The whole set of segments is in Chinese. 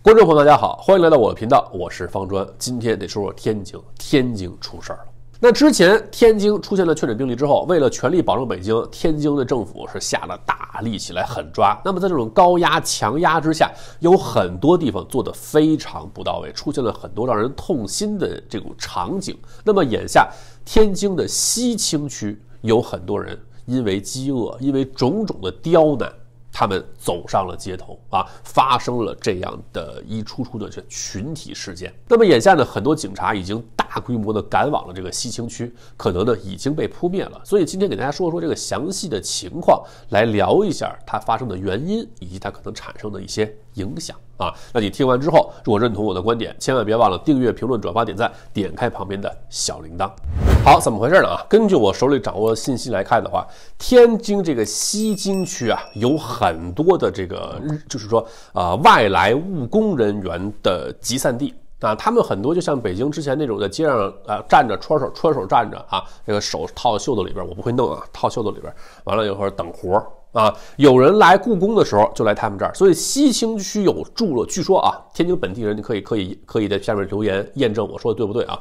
观众朋友，大家好，欢迎来到我的频道，我是方砖。今天得说说天津，天津出事儿了。那之前天津出现了确诊病例之后，为了全力保证北京，天津的政府是下了大力气来狠抓。那么在这种高压强压之下，有很多地方做得非常不到位，出现了很多让人痛心的这种场景。那么眼下，天津的西青区有很多人因为饥饿，因为种种的刁难。他们走上了街头啊，发生了这样的一处处的这群体事件。那么眼下呢，很多警察已经大规模的赶往了这个西青区，可能呢已经被扑灭了。所以今天给大家说说这个详细的情况，来聊一下它发生的原因以及它可能产生的一些影响啊。那你听完之后，如果认同我的观点，千万别忘了订阅、评论、转发、点赞，点开旁边的小铃铛。好，怎么回事呢？啊，根据我手里掌握的信息来看的话，天津这个西京区啊，有很多的这个，就是说啊，外来务工人员的集散地。啊，他们很多就像北京之前那种在街上啊站着，穿手穿手站着啊，那个手套袖子里边，我不会弄啊，套袖子里边，完了以后等活儿啊。有人来故宫的时候就来他们这儿，所以西青区有住了。据说啊，天津本地人你可以可以可以在下面留言验证我说的对不对啊？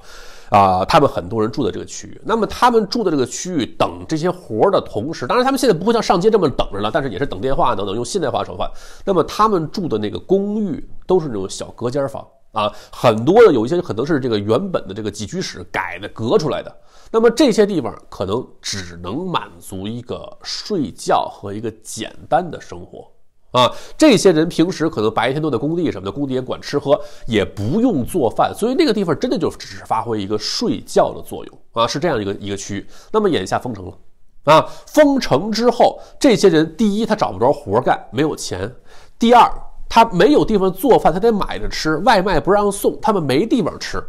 啊，他们很多人住的这个区域，那么他们住的这个区域等这些活儿的同时，当然他们现在不会像上街这么等着了，但是也是等电话等等用现代化手法。那么他们住的那个公寓都是那种小隔间房。啊，很多的有一些可能是这个原本的这个几居室改的隔出来的，那么这些地方可能只能满足一个睡觉和一个简单的生活啊。这些人平时可能白天都在工地什么的，工地也管吃喝，也不用做饭，所以那个地方真的就只是发挥一个睡觉的作用啊，是这样一个一个区域。那么眼下封城了啊，封城之后，这些人第一他找不着活干，没有钱；第二。他没有地方做饭，他得买着吃，外卖不让送，他们没地方吃，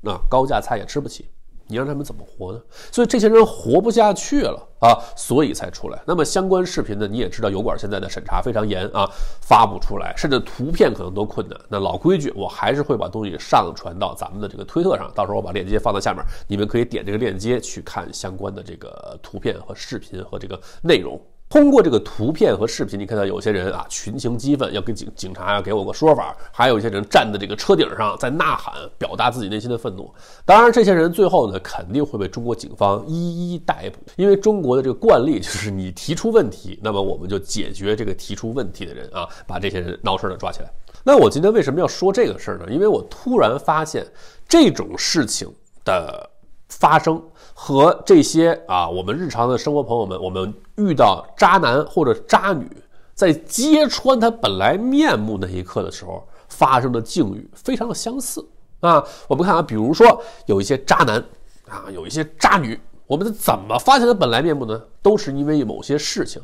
那高价菜也吃不起，你让他们怎么活呢？所以这些人活不下去了啊，所以才出来。那么相关视频呢？你也知道，油管现在的审查非常严啊，发不出来甚至图片可能都困难。那老规矩，我还是会把东西上传到咱们的这个推特上，到时候我把链接放在下面，你们可以点这个链接去看相关的这个图片和视频和这个内容。通过这个图片和视频，你看到有些人啊群情激愤，要跟警警察要给我个说法；还有一些人站在这个车顶上在呐喊，表达自己内心的愤怒。当然，这些人最后呢肯定会被中国警方一一逮捕，因为中国的这个惯例就是你提出问题，那么我们就解决这个提出问题的人啊，把这些人闹事的抓起来。那我今天为什么要说这个事儿呢？因为我突然发现这种事情的。发生和这些啊，我们日常的生活朋友们，我们遇到渣男或者渣女，在揭穿他本来面目那一刻的时候，发生的境遇非常的相似啊。我们看啊，比如说有一些渣男啊，有一些渣女，我们怎么发现他本来面目呢？都是因为某些事情，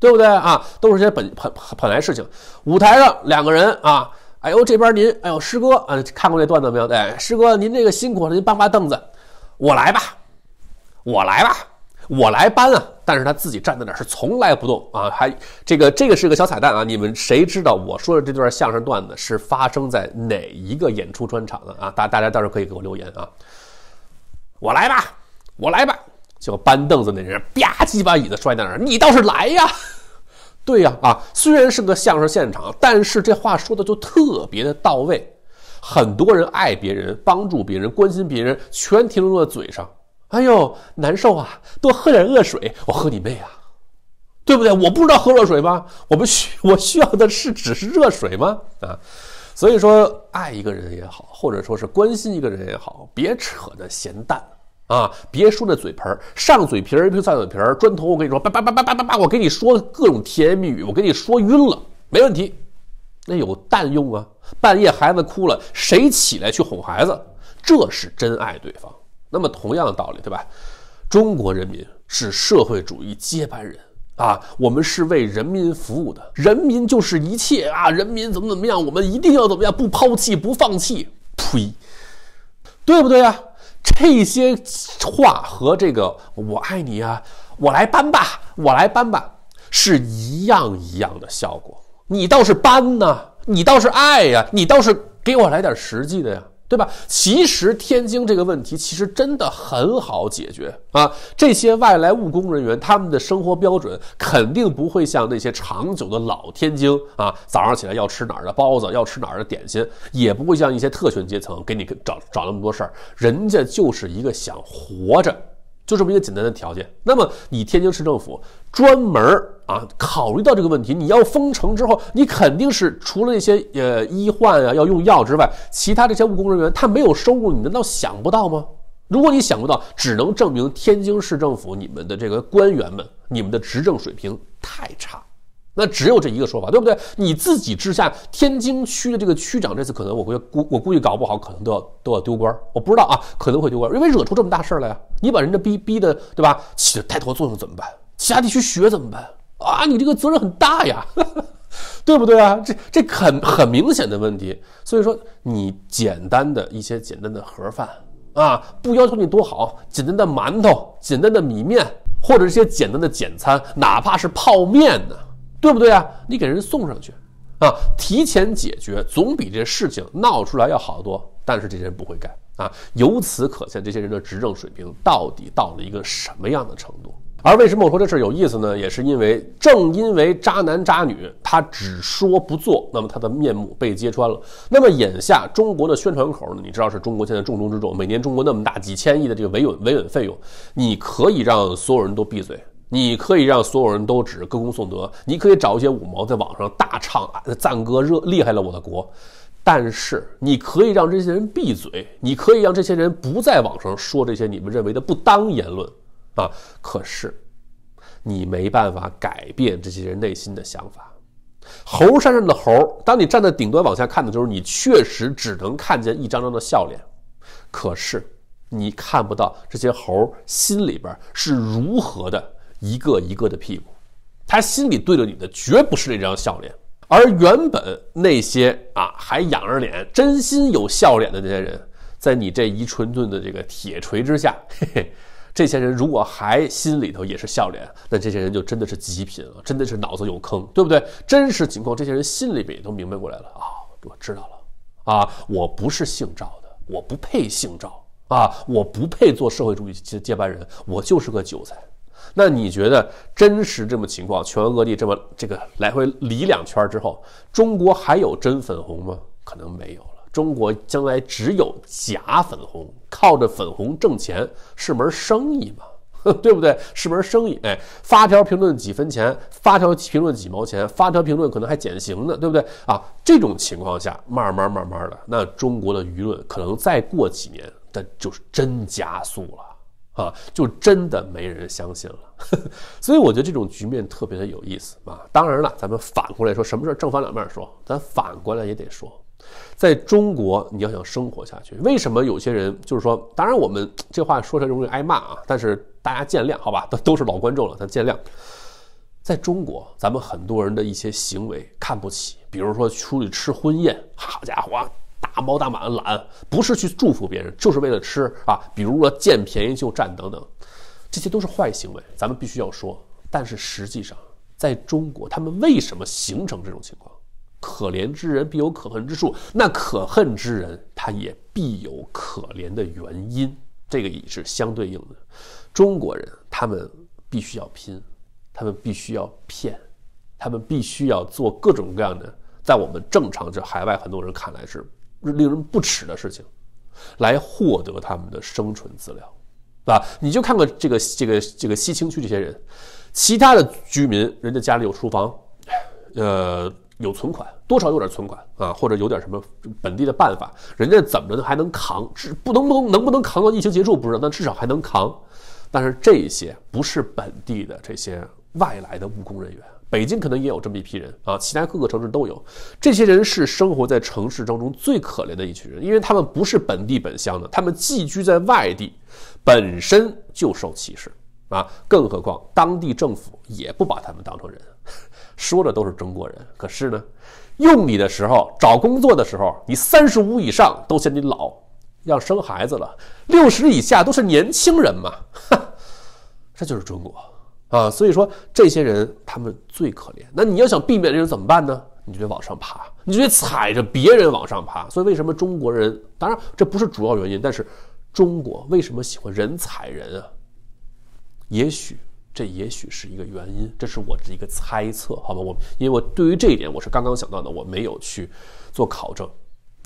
对不对啊？都是些本本本来事情。舞台上两个人啊，哎呦这边您，哎呦师哥啊，看过这段子没有？哎，师哥您这个辛苦了，您搬把凳子。我来吧，我来吧，我来搬啊！但是他自己站在那儿是从来不动啊，还这个这个是个小彩蛋啊！你们谁知道我说的这段相声段子是发生在哪一个演出专场的啊？大大家到时候可以给我留言啊！我来吧，我来吧，结果搬凳子那人吧唧把椅子摔在那儿，你倒是来呀！对呀，啊，虽然是个相声现场，但是这话说的就特别的到位。很多人爱别人、帮助别人、关心别人，全停留在嘴上。哎呦，难受啊！多喝点热水，我喝你妹啊，对不对？我不知道喝热水吗？我不需 我需要的是只是热水吗？啊，所以说爱一个人也好，或者说是关心一个人也好，别扯的咸淡啊，别说那嘴皮儿、上嘴皮儿、一撇下嘴皮儿、砖头。我跟你说，叭叭叭叭叭叭叭，我跟你说各种甜言蜜语，我跟你说晕了，没问题。那有蛋用啊！半夜孩子哭了，谁起来去哄孩子？这是真爱对方。那么同样的道理，对吧？中国人民是社会主义接班人啊！我们是为人民服务的，人民就是一切啊！人民怎么怎么样，我们一定要怎么样，不抛弃，不放弃。呸，对不对啊？这些话和这个“我爱你啊，我来搬吧，我来搬吧”是一样一样的效果。你倒是搬呐，你倒是爱呀，你倒是给我来点实际的呀，对吧？其实天津这个问题其实真的很好解决啊。这些外来务工人员，他们的生活标准肯定不会像那些长久的老天津啊，早上起来要吃哪儿的包子，要吃哪儿的点心，也不会像一些特权阶层给你找找那么多事儿。人家就是一个想活着。就这么一个简单的条件，那么你天津市政府专门啊考虑到这个问题，你要封城之后，你肯定是除了那些呃医患啊要用药之外，其他这些务工人员他没有收入，你难道想不到吗？如果你想不到，只能证明天津市政府你们的这个官员们，你们的执政水平太差。那只有这一个说法，对不对？你自己之下，天津区的这个区长这次可能我会估，我估计搞不好可能都要都要丢官。我不知道啊，可能会丢官，因为惹出这么大事来呀。你把人家逼逼的，对吧？起的带头作用怎么办？其他地区学怎么办啊？你这个责任很大呀，对不对啊？这这很很明显的问题。所以说，你简单的一些简单的盒饭啊，不要求你多好，简单的馒头、简单的米面或者一些简单的简餐，哪怕是泡面呢？对不对啊？你给人送上去，啊，提前解决总比这事情闹出来要好得多。但是这些人不会干啊，由此可见这些人的执政水平到底到了一个什么样的程度。而为什么我说这事儿有意思呢？也是因为正因为渣男渣女他只说不做，那么他的面目被揭穿了。那么眼下中国的宣传口呢？你知道是中国现在重中之重，每年中国那么大几千亿的这个维稳维稳费用，你可以让所有人都闭嘴。你可以让所有人都只歌功颂德，你可以找一些五毛在网上大唱赞歌，热厉害了我的国。但是你可以让这些人闭嘴，你可以让这些人不在网上说这些你们认为的不当言论啊。可是你没办法改变这些人内心的想法。猴山上的猴，当你站在顶端往下看的，时候，你确实只能看见一张张的笑脸，可是你看不到这些猴心里边是如何的。一个一个的屁股，他心里对着你的绝不是那张笑脸，而原本那些啊还仰着脸真心有笑脸的那些人，在你这一纯子的这个铁锤之下，嘿嘿，这些人如果还心里头也是笑脸，那这些人就真的是极品了，真的是脑子有坑，对不对？真实情况，这些人心里边也都明白过来了啊，我知道了啊，我不是姓赵的，我不配姓赵啊，我不配做社会主义接接班人，我就是个韭菜。那你觉得真实这么情况，全国各地这么这个来回理两圈之后，中国还有真粉红吗？可能没有了。中国将来只有假粉红，靠着粉红挣钱是门生意嘛，对不对？是门生意。哎，发条评论几分钱，发条评论几毛钱，发条评论可能还减刑呢，对不对啊？这种情况下，慢慢慢慢的，那中国的舆论可能再过几年，它就是真加速了。啊，就真的没人相信了，所以我觉得这种局面特别的有意思啊。当然了，咱们反过来说，什么事正反两面说，咱反过来也得说，在中国你要想生活下去，为什么有些人就是说，当然我们这话说出来容易挨骂啊，但是大家见谅好吧，都都是老观众了，咱见谅。在中国，咱们很多人的一些行为看不起，比如说出去吃婚宴，好家伙！大猫大马的懒，不是去祝福别人，就是为了吃啊！比如说见便宜就占等等，这些都是坏行为，咱们必须要说。但是实际上，在中国，他们为什么形成这种情况？可怜之人必有可恨之处，那可恨之人，他也必有可怜的原因，这个也是相对应的。中国人他们必须要拼，他们必须要骗，他们必须要做各种各样的，在我们正常这海外很多人看来是。令人不耻的事情，来获得他们的生存资料，啊，吧？你就看看这个、这个、这个西青区这些人，其他的居民，人家家里有厨房，呃，有存款，多少有点存款啊，或者有点什么本地的办法，人家怎么着还能扛，至不能不能能不能扛到疫情结束不知道，但至少还能扛。但是这些不是本地的这些外来的务工人员。北京可能也有这么一批人啊，其他各个城市都有。这些人是生活在城市当中最可怜的一群人，因为他们不是本地本乡的，他们寄居在外地，本身就受歧视啊，更何况当地政府也不把他们当成人，说的都是中国人。可是呢，用你的时候，找工作的时候，你三十五以上都嫌你老，要生孩子了；六十以下都是年轻人嘛，哈，这就是中国。啊，所以说这些人他们最可怜。那你要想避免这种怎么办呢？你就得往上爬，你就得踩着别人往上爬。所以为什么中国人，当然这不是主要原因，但是中国为什么喜欢人踩人啊？也许这也许是一个原因，这是我的一个猜测，好吧？我因为我对于这一点我是刚刚想到的，我没有去做考证，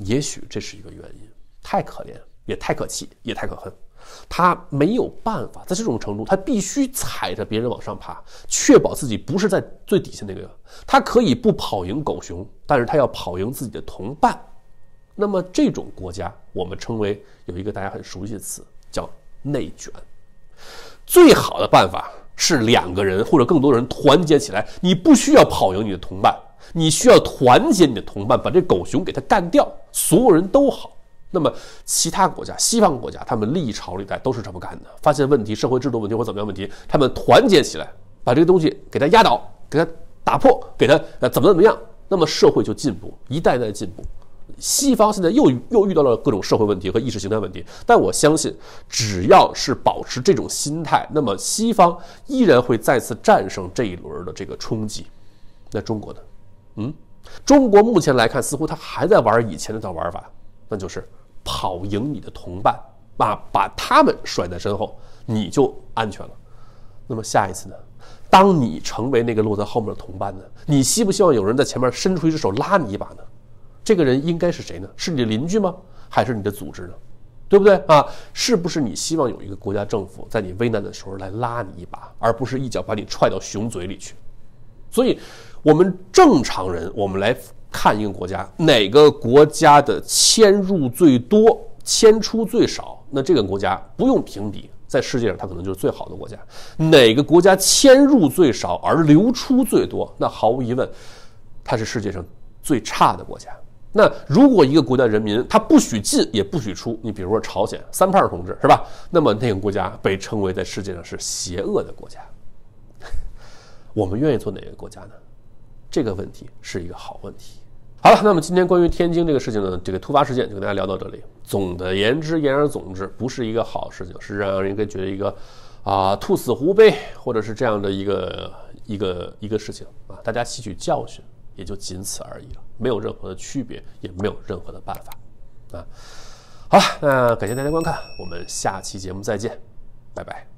也许这是一个原因，太可怜。了。也太可气，也太可恨，他没有办法，在这种程度，他必须踩着别人往上爬，确保自己不是在最底下那个。他可以不跑赢狗熊，但是他要跑赢自己的同伴。那么这种国家，我们称为有一个大家很熟悉的词，叫内卷。最好的办法是两个人或者更多人团结起来，你不需要跑赢你的同伴，你需要团结你的同伴，把这狗熊给他干掉，所有人都好。那么其他国家，西方国家，他们历朝历代都是这么干的。发现问题，社会制度问题或怎么样问题，他们团结起来，把这个东西给它压倒，给它打破，给它呃怎么怎么样，那么社会就进步，一代代进步。西方现在又又遇到了各种社会问题和意识形态问题，但我相信，只要是保持这种心态，那么西方依然会再次战胜这一轮的这个冲击。那中国呢？嗯，中国目前来看，似乎他还在玩以前那套玩法，那就是。跑赢你的同伴，把把他们甩在身后，你就安全了。那么下一次呢？当你成为那个落在后面的同伴呢？你希不希望有人在前面伸出一只手拉你一把呢？这个人应该是谁呢？是你的邻居吗？还是你的组织呢？对不对啊？是不是你希望有一个国家政府在你危难的时候来拉你一把，而不是一脚把你踹到熊嘴里去？所以，我们正常人，我们来。看一个国家哪个国家的迁入最多，迁出最少，那这个国家不用评比，在世界上它可能就是最好的国家。哪个国家迁入最少而流出最多，那毫无疑问，它是世界上最差的国家。那如果一个国家人民他不许进也不许出，你比如说朝鲜三胖同志是吧？那么那个国家被称为在世界上是邪恶的国家。我们愿意做哪个国家呢？这个问题是一个好问题。好了，那么今天关于天津这个事情呢，这个突发事件就跟大家聊到这里。总的言之，言而总之，不是一个好事情，是让人一觉得一个，啊，兔死狐悲，或者是这样的一个一个一个事情啊。大家吸取教训，也就仅此而已了，没有任何的区别，也没有任何的办法，啊。好了，那感谢大家观看，我们下期节目再见，拜拜。